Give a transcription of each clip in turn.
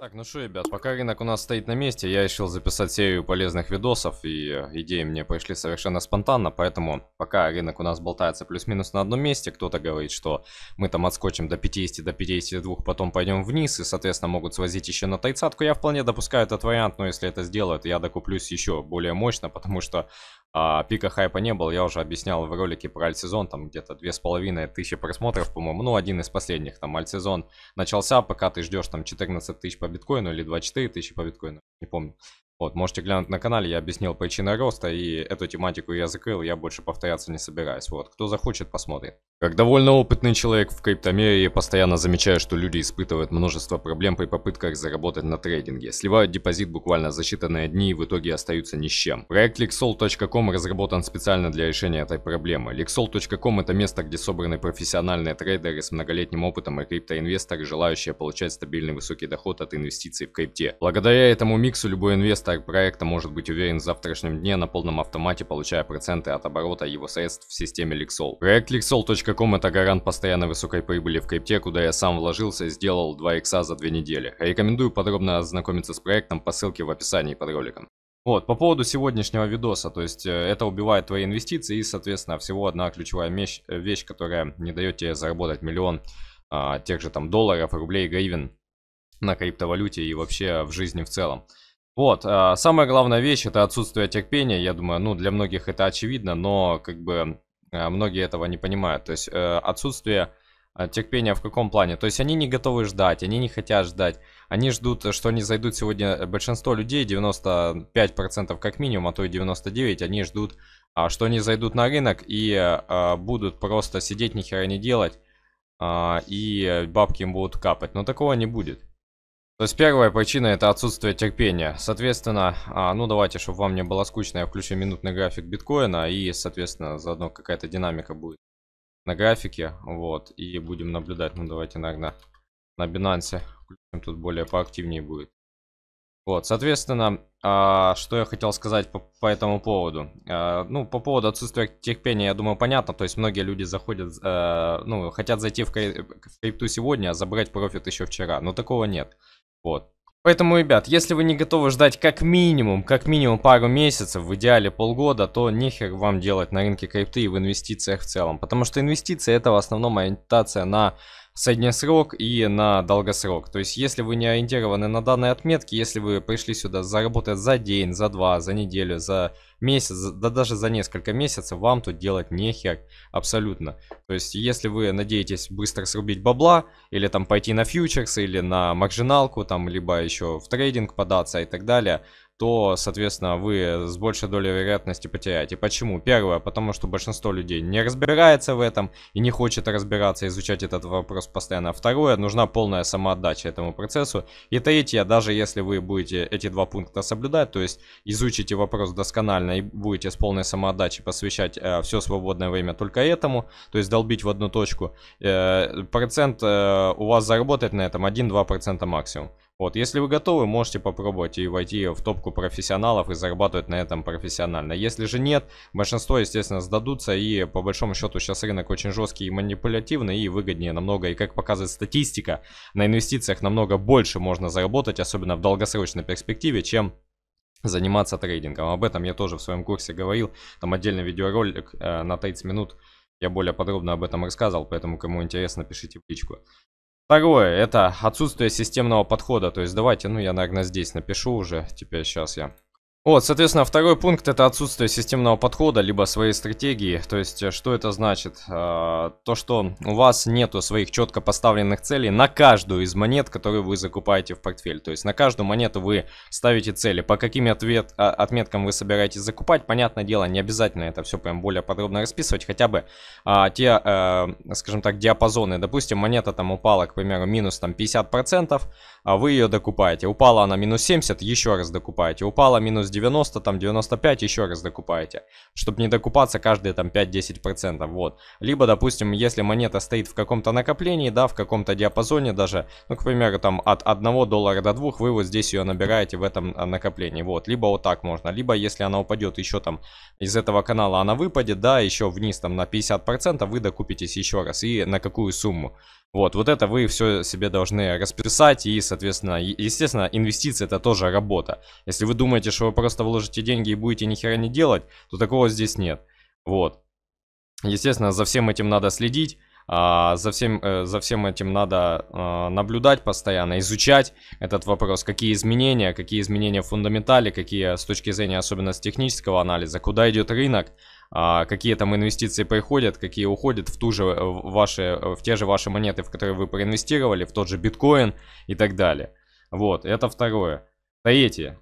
Так, ну что, ребят, пока рынок у нас стоит на месте, я решил записать серию полезных видосов, и э, идеи мне пошли совершенно спонтанно, поэтому пока рынок у нас болтается плюс-минус на одном месте, кто-то говорит, что мы там отскочим до 50, до 52, потом пойдем вниз, и, соответственно, могут свозить еще на тайцатку. я вполне допускаю этот вариант, но если это сделают, я докуплюсь еще более мощно, потому что а, пика хайпа не было, я уже объяснял в ролике про альтсезон, там где-то две с половиной тысячи просмотров, по-моему, ну, один из последних, там, альтсезон начался, пока ты ждешь там 14 тысяч по биткоину или 24 тысячи по биткоину, не помню. Вот, можете глянуть на канале, я объяснил причины роста, и эту тематику я закрыл, я больше повторяться не собираюсь. Вот, кто захочет, посмотрит. Как довольно опытный человек в криптомире, постоянно замечаю, что люди испытывают множество проблем при попытках заработать на трейдинге. Сливают депозит буквально за считанные дни и в итоге остаются ни с чем. Проект Lixol.com разработан специально для решения этой проблемы. Lixol.com это место, где собраны профессиональные трейдеры с многолетним опытом и криптоинвесторы, желающие получать стабильный высокий доход от инвестиций в крипте. Благодаря этому миксу любой инвестор Старт проекта может быть уверен в завтрашнем дне на полном автомате, получая проценты от оборота его средств в системе Lixol. Проект Lixol.com это гарант постоянно высокой прибыли в крипте, куда я сам вложился и сделал 2 икса за 2 недели. Рекомендую подробно ознакомиться с проектом по ссылке в описании под роликом. Вот, по поводу сегодняшнего видоса, то есть э, это убивает твои инвестиции и, соответственно, всего одна ключевая вещь, э, вещь которая не дает тебе заработать миллион а, тех же там долларов, рублей, гривен на криптовалюте и вообще в жизни в целом. Вот, а, самая главная вещь это отсутствие терпения, я думаю, ну для многих это очевидно, но как бы а, многие этого не понимают. То есть э, отсутствие а, терпения в каком плане? То есть они не готовы ждать, они не хотят ждать. Они ждут, что они зайдут сегодня. Большинство людей, 95% как минимум, а то и 99%, они ждут, что они зайдут на рынок и будут просто сидеть, ни хера не делать, и э, бабки им будут капать. Но такого не будет. То есть первая причина это отсутствие терпения. Соответственно, а, ну давайте, чтобы вам не было скучно, я включу минутный график биткоина и, соответственно, заодно какая-то динамика будет на графике. Вот, и будем наблюдать. Ну давайте, наверное, на Binance включим, тут более поактивнее будет. Вот, соответственно, а, что я хотел сказать по, по этому поводу. А, ну, по поводу отсутствия терпения, я думаю, понятно. То есть многие люди заходят, э, ну, хотят зайти в, крипту сегодня, а забрать профит еще вчера. Но такого нет. Вот. Поэтому, ребят, если вы не готовы ждать как минимум, как минимум пару месяцев, в идеале полгода, то нехер вам делать на рынке крипты и в инвестициях в целом. Потому что инвестиции это в основном ориентация на средний срок и на долгосрок. То есть, если вы не ориентированы на данные отметки, если вы пришли сюда заработать за день, за два, за неделю, за месяц, да даже за несколько месяцев, вам тут делать нехер абсолютно. То есть, если вы надеетесь быстро срубить бабла, или там пойти на фьючерсы или на маржиналку, там, либо еще в трейдинг податься и так далее, то, соответственно, вы с большей долей вероятности потеряете. Почему? Первое, потому что большинство людей не разбирается в этом и не хочет разбираться, изучать этот вопрос постоянно. Второе, нужна полная самоотдача этому процессу. И третье, даже если вы будете эти два пункта соблюдать, то есть изучите вопрос досконально и будете с полной самоотдачей посвящать э, все свободное время только этому, то есть долбить в одну точку, э, процент э, у вас заработает на этом 1-2% максимум. Вот, если вы готовы, можете попробовать и войти в топку профессионалов и зарабатывать на этом профессионально. Если же нет, большинство, естественно, сдадутся и по большому счету сейчас рынок очень жесткий и манипулятивный и выгоднее намного, и как показывает статистика, на инвестициях намного больше можно заработать, особенно в долгосрочной перспективе, чем заниматься трейдингом. Об этом я тоже в своем курсе говорил, там отдельный видеоролик э, на 30 минут, я более подробно об этом рассказывал, поэтому кому интересно, пишите в личку. Второе, это отсутствие системного подхода. То есть давайте, ну я, наверное, здесь напишу уже. Теперь сейчас я вот, соответственно, второй пункт это отсутствие системного подхода, либо своей стратегии. То есть, э, что это значит? Э, то, что у вас нету своих четко поставленных целей на каждую из монет, которые вы закупаете в портфель. То есть, на каждую монету вы ставите цели. По каким ответ, а, отметкам вы собираетесь закупать, понятное дело, не обязательно это все прям более подробно расписывать. Хотя бы а, те, а, скажем так, диапазоны. Допустим, монета там упала, к примеру, минус там 50%. А вы ее докупаете. Упала она минус 70, еще раз докупаете. Упала минус 90, там 95, еще раз докупаете. Чтобы не докупаться каждые там 5-10%, вот. Либо, допустим, если монета стоит в каком-то накоплении, да, в каком-то диапазоне даже, ну, к примеру, там от 1 доллара до 2, вы вот здесь ее набираете в этом а, накоплении, вот. Либо вот так можно, либо если она упадет еще там из этого канала, она выпадет, да, еще вниз там на 50%, вы докупитесь еще раз и на какую сумму. Вот, вот это вы все себе должны расписать и, соответственно, естественно, инвестиции это тоже работа. Если вы думаете, что вы просто вложите деньги и будете ни хера не делать, то такого здесь нет. Вот. Естественно, за всем этим надо следить. А, за, всем, э, за всем этим надо э, наблюдать постоянно, изучать этот вопрос, какие изменения, какие изменения в фундаментале, какие с точки зрения особенностей технического анализа, куда идет рынок, а, какие там инвестиции приходят, какие уходят в, ту же, э, ваши, э, в те же ваши монеты, в которые вы проинвестировали, в тот же биткоин и так далее. Вот, это второе. Третье.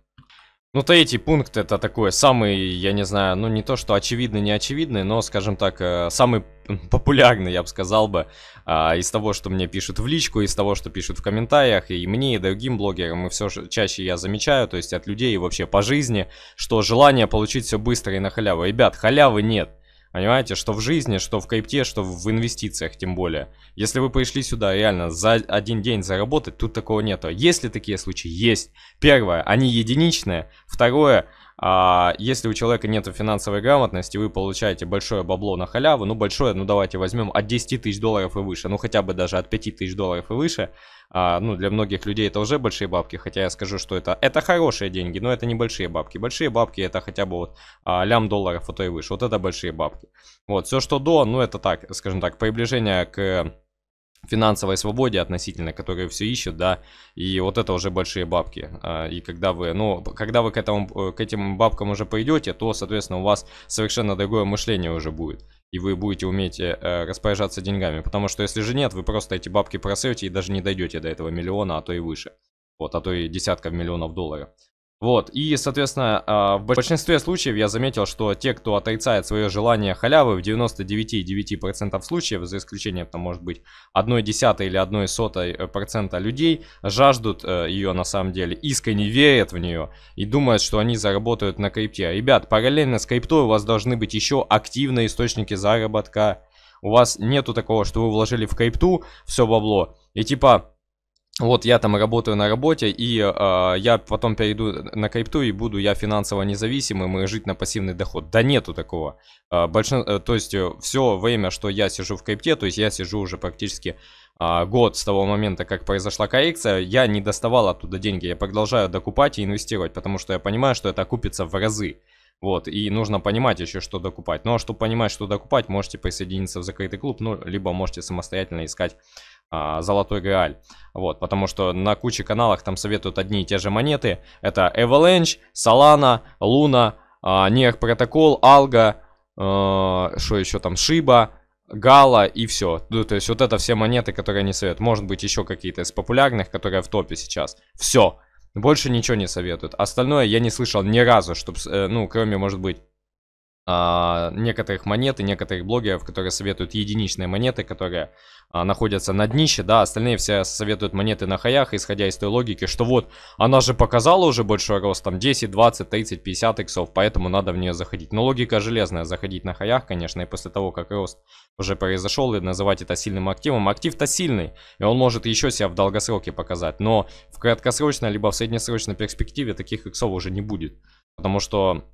Ну, третий пункт это такой самый, я не знаю, ну не то что очевидный, не очевидный, но, скажем так, э, самый популярный, я бы сказал бы, а, из того, что мне пишут в личку, из того, что пишут в комментариях, и мне, и другим блогерам, и все чаще я замечаю, то есть от людей и вообще по жизни, что желание получить все быстро и на халяву. Ребят, халявы нет. Понимаете, что в жизни, что в крипте, что в инвестициях тем более. Если вы пришли сюда реально за один день заработать, тут такого нету. Есть ли такие случаи? Есть. Первое, они единичные. Второе, а если у человека нет финансовой грамотности, вы получаете большое бабло на халяву, ну большое, ну давайте возьмем от 10 тысяч долларов и выше, ну хотя бы даже от 5 тысяч долларов и выше, а, ну для многих людей это уже большие бабки, хотя я скажу, что это, это хорошие деньги, но это не большие бабки. Большие бабки это хотя бы вот а, лям долларов, а то и выше, вот это большие бабки. Вот, все что до, ну это так, скажем так, приближение к финансовой свободе относительно, которые все ищут, да, и вот это уже большие бабки. А, и когда вы, ну, когда вы к, этому, к этим бабкам уже пойдете, то, соответственно, у вас совершенно другое мышление уже будет. И вы будете уметь э, э, распоряжаться деньгами. Потому что если же нет, вы просто эти бабки просрете и даже не дойдете до этого миллиона, а то и выше. Вот, а то и десятка миллионов долларов. Вот, и, соответственно, а, в большинстве случаев я заметил, что те, кто отрицает свое желание халявы, в 99,9% случаев, за исключением, там, может быть, 1 десятой или 1 сотой э, процента людей, жаждут э, ее на самом деле, искренне верят в нее и думают, что они заработают на крипте. Ребят, параллельно с криптой у вас должны быть еще активные источники заработка. У вас нету такого, что вы вложили в крипту все бабло, и типа вот я там работаю на работе, и э, я потом перейду на крипту и буду я финансово независимым и жить на пассивный доход. Да нету такого. Э, большин... э, то есть э, все время, что я сижу в крипте, то есть я сижу уже практически э, год с того момента, как произошла коррекция, я не доставал оттуда деньги. Я продолжаю докупать и инвестировать, потому что я понимаю, что это купится в разы. Вот, и нужно понимать еще, что докупать. Ну, а чтобы понимать, что докупать, можете присоединиться в закрытый клуб, ну, либо можете самостоятельно искать а, золотой Грааль. Вот, потому что на куче каналах там советуют одни и те же монеты. Это Avalanche, Solana, Luna, а, Protocol, Alga, а, что еще там, Shiba, Гала и все. Ну, то есть вот это все монеты, которые они советуют. Может быть еще какие-то из популярных, которые в топе сейчас. Все. Больше ничего не советуют. Остальное я не слышал ни разу, чтобы, э, ну, кроме, может быть, а, некоторых монет и некоторых блогеров, которые советуют единичные монеты, которые а, находятся на днище, да, остальные все советуют монеты на хаях, исходя из той логики, что вот, она же показала уже большой рост, там 10, 20, 30, 50 иксов, поэтому надо в нее заходить. Но логика железная, заходить на хаях, конечно, и после того, как рост уже произошел, и называть это сильным активом, актив-то сильный, и он может еще себя в долгосроке показать, но в краткосрочной, либо в среднесрочной перспективе таких иксов уже не будет, потому что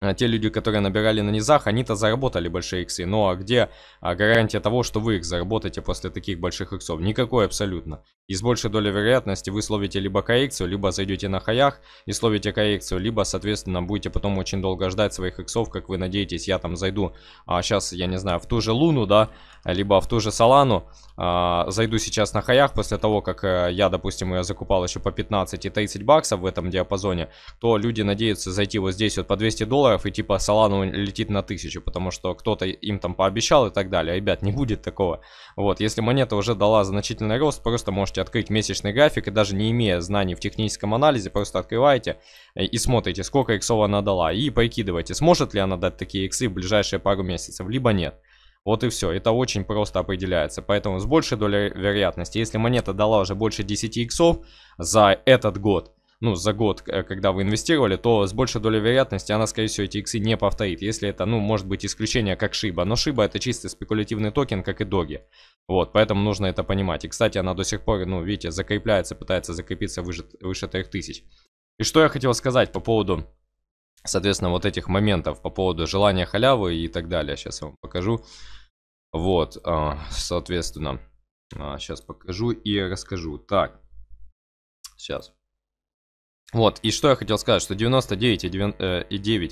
а те люди, которые набирали на низах, они-то заработали большие иксы. Ну а где а гарантия того, что вы их заработаете после таких больших иксов? Никакой абсолютно. И с большей долей вероятности вы словите либо коррекцию, либо зайдете на хаях и словите коррекцию, либо, соответственно, будете потом очень долго ждать своих иксов, как вы надеетесь. Я там зайду, а сейчас, я не знаю, в ту же Луну, да, либо в ту же Солану. А, зайду сейчас на хаях после того, как э, я, допустим, я закупал еще по 15 и 30 баксов в этом диапазоне, то люди надеются зайти вот здесь вот по 200 долларов, долларов, и типа салану летит на тысячу, потому что кто-то им там пообещал и так далее. Ребят, не будет такого. Вот, если монета уже дала значительный рост, просто можете открыть месячный график, и даже не имея знаний в техническом анализе, просто открываете э, и смотрите, сколько иксов она дала, и прикидывайте, сможет ли она дать такие иксы в ближайшие пару месяцев, либо нет. Вот и все, это очень просто определяется. Поэтому с большей долей вероятности, если монета дала уже больше 10 иксов за этот год, ну, за год, э, когда вы инвестировали, то с большей долей вероятности она, скорее всего, эти иксы не повторит. Если это, ну, может быть исключение, как шиба. Но шиба это чисто спекулятивный токен, как и доги. Вот, поэтому нужно это понимать. И, кстати, она до сих пор, ну, видите, закрепляется, пытается закрепиться выше, выше 3000. И что я хотел сказать по поводу, соответственно, вот этих моментов, по поводу желания халявы и так далее. Сейчас я вам покажу. Вот, а, соответственно, сейчас а, покажу и расскажу. Так, сейчас. Вот, и что я хотел сказать, что 99,9,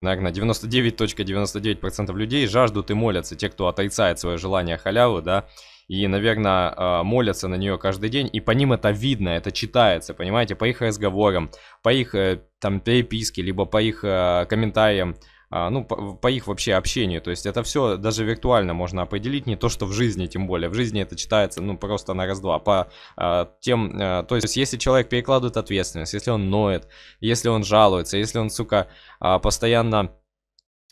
наверное, 99.99% .99 людей жаждут и молятся, те, кто отрицает свое желание халявы, да, и, наверное, э, молятся на нее каждый день, и по ним это видно, это читается, понимаете, по их разговорам, по их э, там переписке, либо по их э, комментариям а, ну, по, по их вообще общению. То есть это все даже виртуально можно определить, не то, что в жизни, тем более. В жизни это читается, ну, просто на раз-два. По а, тем, а, то есть если человек перекладывает ответственность, если он ноет, если он жалуется, если он, сука, а, постоянно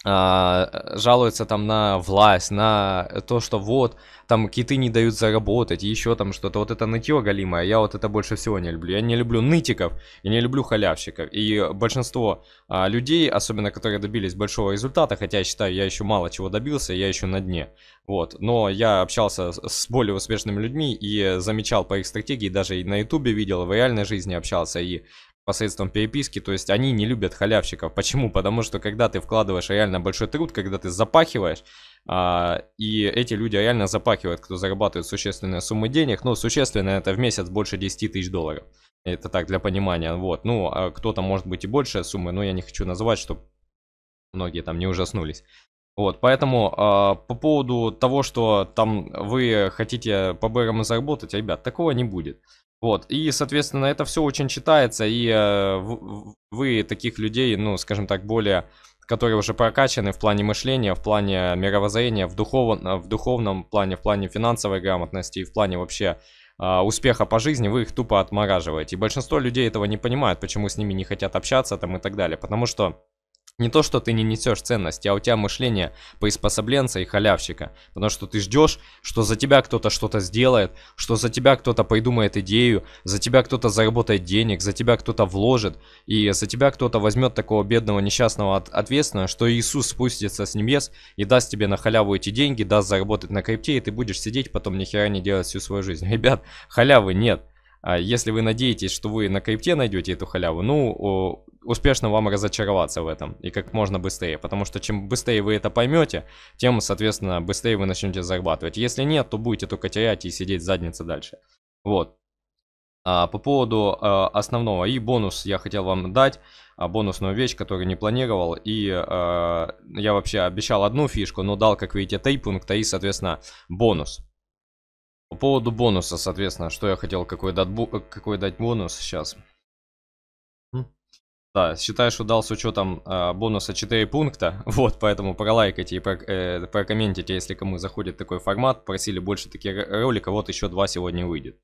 а, жалуются там на власть, на то, что вот, там киты не дают заработать, еще там что-то. Вот это нытье голимое, я вот это больше всего не люблю. Я не люблю нытиков, я не люблю халявщиков. И большинство а, людей, особенно которые добились большого результата, хотя я считаю, я еще мало чего добился, я еще на дне. Вот, но я общался с более успешными людьми и замечал по их стратегии, даже и на ютубе видел, в реальной жизни общался, и посредством переписки, то есть они не любят халявщиков. Почему? Потому что когда ты вкладываешь реально большой труд, когда ты запахиваешь, а, и эти люди реально запахивают, кто зарабатывает существенные суммы денег, ну, существенно это в месяц больше 10 тысяч долларов. Это так, для понимания, вот. Ну, а кто-то может быть и большая суммы, но я не хочу называть, чтобы многие там не ужаснулись. Вот, поэтому э, по поводу того, что там вы хотите по БРМ заработать, ребят, такого не будет. Вот, и, соответственно, это все очень читается, и э, вы таких людей, ну, скажем так, более, которые уже прокачаны в плане мышления, в плане мировоззрения, в, духов, э, в духовном плане, в плане финансовой грамотности и в плане вообще э, успеха по жизни, вы их тупо отмораживаете. И большинство людей этого не понимают, почему с ними не хотят общаться там и так далее, потому что не то, что ты не несешь ценности, а у тебя мышление поиспособленца и халявщика. Потому что ты ждешь, что за тебя кто-то что-то сделает, что за тебя кто-то придумает идею, за тебя кто-то заработает денег, за тебя кто-то вложит, и за тебя кто-то возьмет такого бедного несчастного от ответственного, что Иисус спустится с небес и даст тебе на халяву эти деньги, даст заработать на крипте, и ты будешь сидеть потом ни хера не делать всю свою жизнь. Ребят, халявы нет. А если вы надеетесь, что вы на крипте найдете эту халяву, ну, успешно вам разочароваться в этом и как можно быстрее, потому что чем быстрее вы это поймете, тем, соответственно, быстрее вы начнете зарабатывать. Если нет, то будете только терять и сидеть задница дальше. Вот. А, по поводу а, основного и бонус я хотел вам дать, а, бонусную вещь, которую не планировал. И а, я вообще обещал одну фишку, но дал, как видите, три пункта и, соответственно, бонус. По поводу бонуса, соответственно, что я хотел, какой дать, какой дать бонус сейчас. Да, считаю, что дал с учетом э, бонуса 4 пункта. Вот, поэтому пролайкайте и про, э, прокомментите, если кому заходит такой формат. Просили больше таких роликов, вот еще два сегодня выйдет.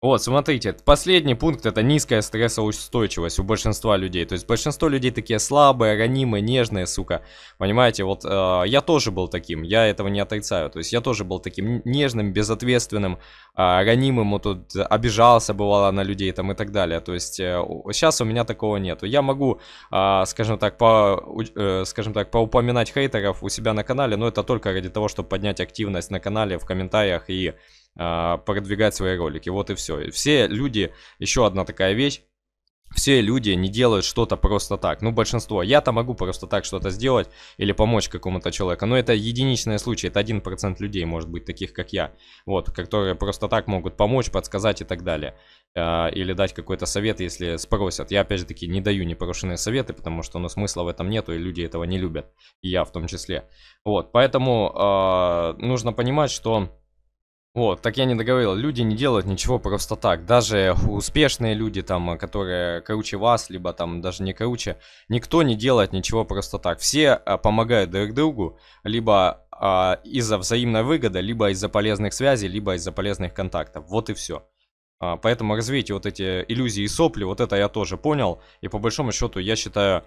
Вот, смотрите, последний пункт это низкая стрессоустойчивость у большинства людей. То есть большинство людей такие слабые, ранимые, нежные, сука. Понимаете, вот э, я тоже был таким, я этого не отрицаю. То есть я тоже был таким нежным, безответственным, э, ранимым, вот тут обижался бывало на людей там и так далее. То есть э, сейчас у меня такого нету. Я могу, э, скажем так, по, э, скажем так, поупоминать хейтеров у себя на канале, но это только ради того, чтобы поднять активность на канале, в комментариях и а, продвигать свои ролики. Вот и все. все люди, еще одна такая вещь, все люди не делают что-то просто так. Ну, большинство. Я-то могу просто так что-то сделать или помочь какому-то человеку. Но это единичные случаи. Это 1% людей, может быть, таких, как я. Вот, которые просто так могут помочь, подсказать и так далее. А, или дать какой-то совет, если спросят. Я, опять же таки, не даю непрошенные советы, потому что, ну, смысла в этом нету, и люди этого не любят. И я в том числе. Вот, поэтому э, нужно понимать, что вот, так я не договорил. Люди не делают ничего просто так. Даже успешные люди, там, э, которые круче вас, либо там даже не круче, никто не делает ничего просто так. Все э, помогают друг другу, либо а, из-за взаимной выгоды, либо из-за полезных связей, либо из-за полезных контактов. Вот и все. А, поэтому развейте вот эти иллюзии и сопли, вот это я тоже понял. И по большому счету я считаю,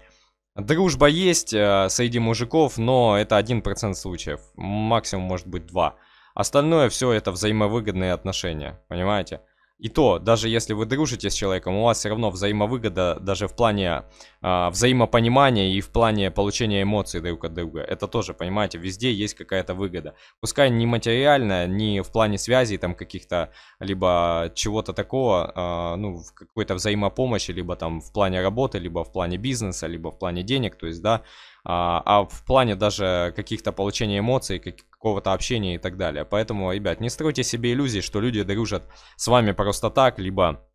дружба есть а, среди мужиков, но это 1% случаев. Максимум может быть 2%. Остальное все это взаимовыгодные отношения, понимаете? И то, даже если вы дружите с человеком, у вас все равно взаимовыгода даже в плане э, взаимопонимания и в плане получения эмоций друг от друга. Это тоже, понимаете, везде есть какая-то выгода. Пускай не материальная, не в плане связей там каких-то, либо чего-то такого, э, ну, в какой-то взаимопомощи, либо там в плане работы, либо в плане бизнеса, либо в плане денег, то есть, да, а, а в плане даже каких-то получения эмоций, какого-то общения и так далее. Поэтому, ребят, не стройте себе иллюзий, что люди дружат с вами просто так, либо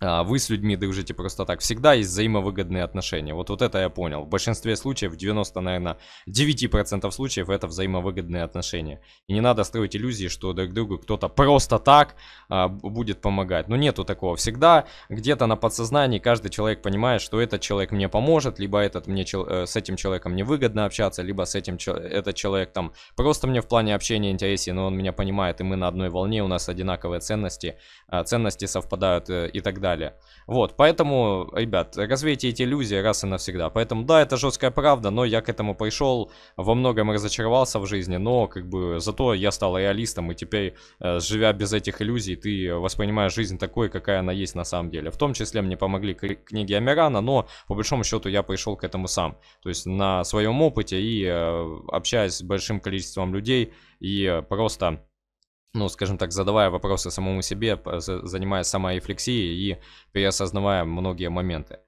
а, вы с людьми дружите просто так. Всегда есть взаимовыгодные отношения. Вот, вот это я понял. В большинстве случаев, 90, наверное, 9% случаев это взаимовыгодные отношения. И не надо строить иллюзии, что друг другу кто-то просто так а, будет помогать. Но ну, нету такого. Всегда где-то на подсознании каждый человек понимает, что этот человек мне поможет, либо этот мне э, с этим человеком невыгодно общаться, либо с этим этот человек там просто мне в плане общения интересен, но он меня понимает, и мы на одной волне, у нас одинаковые ценности, а, ценности совпадают э, и так далее далее. Вот, поэтому, ребят, развейте эти иллюзии раз и навсегда. Поэтому, да, это жесткая правда, но я к этому пришел, во многом разочаровался в жизни, но как бы зато я стал реалистом, и теперь, э, живя без этих иллюзий, ты воспринимаешь жизнь такой, какая она есть на самом деле. В том числе мне помогли книги Амирана, но по большому счету я пришел к этому сам. То есть на своем опыте и э, общаясь с большим количеством людей и просто ну, скажем так, задавая вопросы самому себе, занимаясь саморефлексией и переосознавая многие моменты.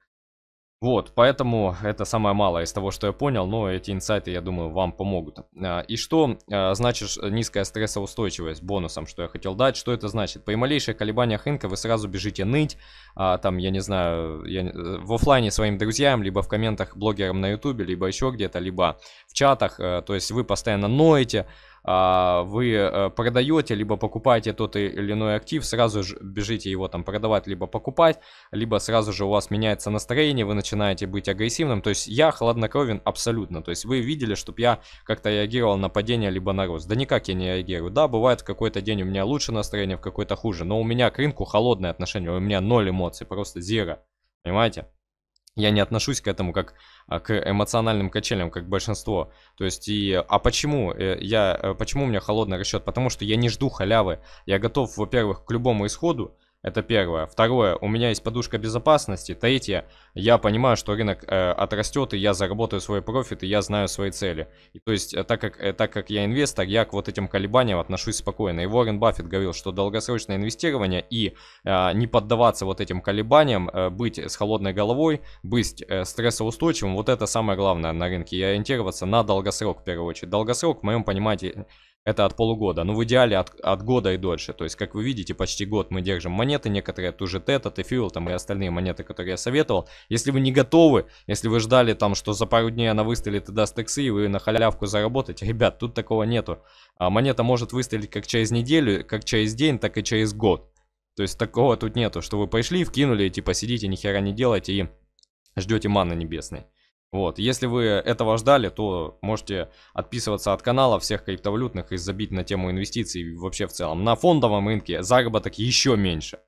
Вот, поэтому это самое малое из того, что я понял, но эти инсайты, я думаю, вам помогут. А, и что а, значит низкая стрессоустойчивость бонусом, что я хотел дать? Что это значит? При малейших колебаниях рынка вы сразу бежите ныть, а, там, я не знаю, я, э, в офлайне своим друзьям, либо в комментах блогерам на ютубе, либо еще где-то, либо в чатах, э, то есть вы постоянно ноете, а, вы э, продаете, либо покупаете тот или иной актив, сразу же бежите его там продавать, либо покупать, либо сразу же у вас меняется настроение, вы начинаете быть агрессивным. То есть я хладнокровен абсолютно. То есть вы видели, чтобы я как-то реагировал на падение, либо на рост. Да никак я не реагирую. Да, бывает в какой-то день у меня лучше настроение, в какой-то хуже. Но у меня к рынку холодное отношение, у меня ноль эмоций, просто зеро. Понимаете? Я не отношусь к этому как а, к эмоциональным качелям, как большинство. То есть, и, а почему э, я, э, почему у меня холодный расчет? Потому что я не жду халявы. Я готов, во-первых, к любому исходу, это первое. Второе, у меня есть подушка безопасности. Третье, я понимаю, что рынок э, отрастет, и я заработаю свой профит, и я знаю свои цели. И, то есть, э, так как, э, так как я инвестор, я к вот этим колебаниям отношусь спокойно. И Уоррен Баффет говорил, что долгосрочное инвестирование и э, не поддаваться вот этим колебаниям, э, быть с холодной головой, быть э, стрессоустойчивым, вот это самое главное на рынке. И ориентироваться на долгосрок в первую очередь. Долгосрок, в моем понимании, это от полугода. Ну, в идеале от, от года и дольше. То есть, как вы видите, почти год мы держим монеты. Некоторые ту же Тета, Тефил там и остальные монеты, которые я советовал. Если вы не готовы, если вы ждали там, что за пару дней она выстрелит и даст иксы, и вы на халявку заработаете, ребят, тут такого нету. А монета может выстрелить как через неделю, как через день, так и через год. То есть, такого тут нету, что вы пошли, вкинули, и, типа, сидите, нихера не делайте и ждете маны небесной. Вот, если вы этого ждали, то можете отписываться от канала всех криптовалютных и забить на тему инвестиций вообще в целом. На фондовом рынке заработок еще меньше.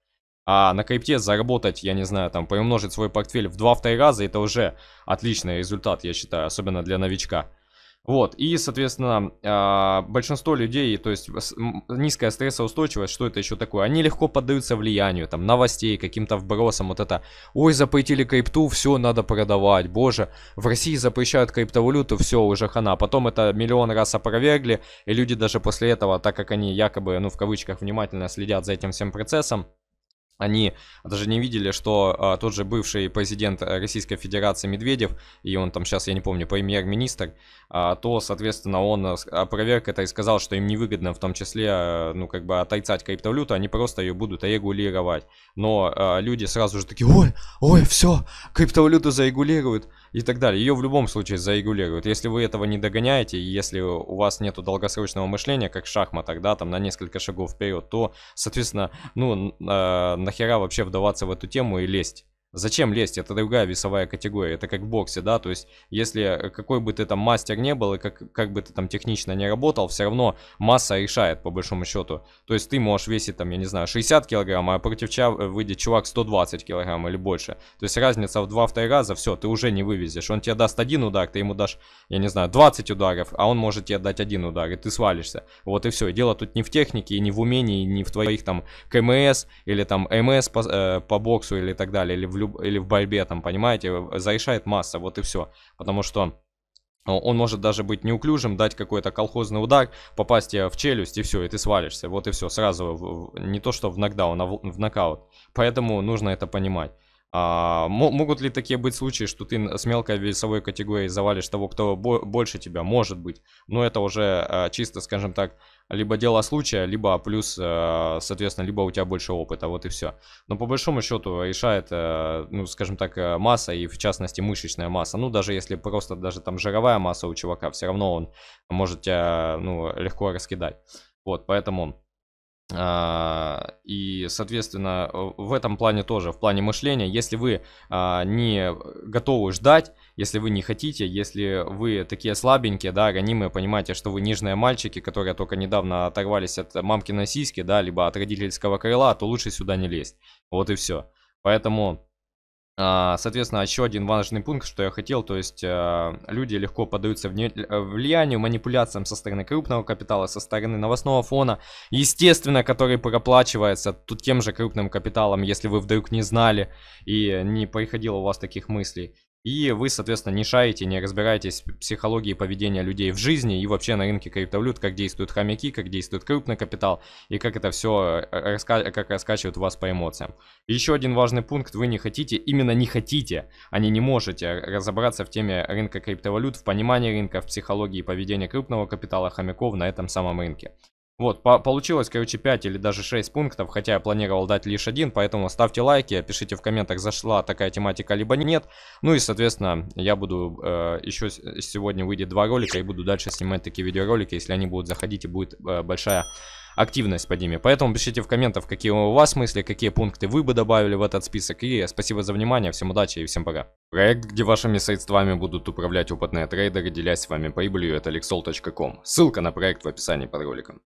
А на крипте заработать, я не знаю, там, приумножить свой портфель в 2-2 раза, это уже отличный результат, я считаю, особенно для новичка. Вот, и, соответственно, а, большинство людей, то есть низкая стрессоустойчивость, что это еще такое? Они легко поддаются влиянию, там, новостей, каким-то вбросам, вот это, ой, запретили крипту, все, надо продавать, боже, в России запрещают криптовалюту, все, уже хана. Потом это миллион раз опровергли, и люди даже после этого, так как они якобы, ну, в кавычках, внимательно следят за этим всем процессом, они даже не видели, что а, тот же бывший президент э, Российской Федерации Медведев, и он там сейчас, я не помню, премьер-министр, а, то, соответственно, он э, опроверг это и сказал, что им невыгодно в том числе, э, ну, как бы отрицать криптовалюту, они просто ее будут регулировать. Но а, люди сразу же такие, ой, ой, все, криптовалюту зарегулируют и так далее. Ее в любом случае зарегулируют. Если вы этого не догоняете, если у вас нету долгосрочного мышления, как в шахматах, да, там на несколько шагов вперед, то, соответственно, ну, нахера вообще вдаваться в эту тему и лезть? Зачем лезть? Это другая весовая категория. Это как в боксе, да? То есть, если э, какой бы ты там мастер не был, и как, как бы ты там технично не работал, все равно масса решает, по большому счету. То есть, ты можешь весить там, я не знаю, 60 килограмм, а против тебя э, выйдет чувак 120 килограмм или больше. То есть, разница в 2-2 раза, все, ты уже не вывезешь. Он тебе даст один удар, ты ему дашь, я не знаю, 20 ударов, а он может тебе дать один удар, и ты свалишься. Вот и все. И дело тут не в технике, и не в умении, и не в твоих там КМС, или там МС по, э, по боксу, или так далее, или в люб... или в борьбе, там, понимаете, зарешает масса, вот и все. Потому что он может даже быть неуклюжим, дать какой-то колхозный удар, попасть э, в челюсть и все, и ты свалишься. Вот и все, сразу в, не то что в нокдаун, а в, в нокаут. Поэтому нужно это понимать. А, могут ли такие быть случаи, что ты с мелкой весовой категорией завалишь того, кто бо больше тебя? Может быть. Но это уже а, чисто, скажем так, либо дело случая, либо плюс, э, соответственно, либо у тебя больше опыта, вот и все. Но по большому счету решает, э, ну, скажем так, э, масса и в частности мышечная масса. Ну, даже если просто даже там жировая масса у чувака, все равно он может тебя, ну, легко раскидать. Вот, поэтому а, и, соответственно, в этом плане тоже, в плане мышления, если вы а, не готовы ждать, если вы не хотите, если вы такие слабенькие, да, ранимые, понимаете, что вы нежные мальчики, которые только недавно оторвались от мамкиной сиськи, да, либо от родительского крыла, то лучше сюда не лезть. Вот и все. Поэтому а, соответственно, еще один важный пункт, что я хотел, то есть а, люди легко поддаются э, влиянию, манипуляциям со стороны крупного капитала, со стороны новостного фона, естественно, который проплачивается тут тем же крупным капиталом, если вы вдруг не знали и не приходило у вас таких мыслей. И вы, соответственно, не шаете, не разбираетесь в психологии поведения людей в жизни и вообще на рынке криптовалют, как действуют хомяки, как действует крупный капитал и как это все э, раска как раскачивает вас по эмоциям. Еще один важный пункт, вы не хотите, именно не хотите, а не не можете разобраться в теме рынка криптовалют, в понимании рынка, в психологии поведения крупного капитала хомяков на этом самом рынке. Вот, по получилось, короче, 5 или даже 6 пунктов, хотя я планировал дать лишь один, поэтому ставьте лайки, пишите в комментах, зашла такая тематика, либо нет. Ну и, соответственно, я буду, э, еще сегодня выйдет два ролика, и буду дальше снимать такие видеоролики, если они будут заходить, и будет э, большая активность под ними. Поэтому пишите в комментах, какие у вас мысли, какие пункты вы бы добавили в этот список. И спасибо за внимание, всем удачи и всем пока. Проект, где вашими средствами будут управлять опытные трейдеры, делясь с вами прибылью, это lexol.com. Ссылка на проект в описании под роликом.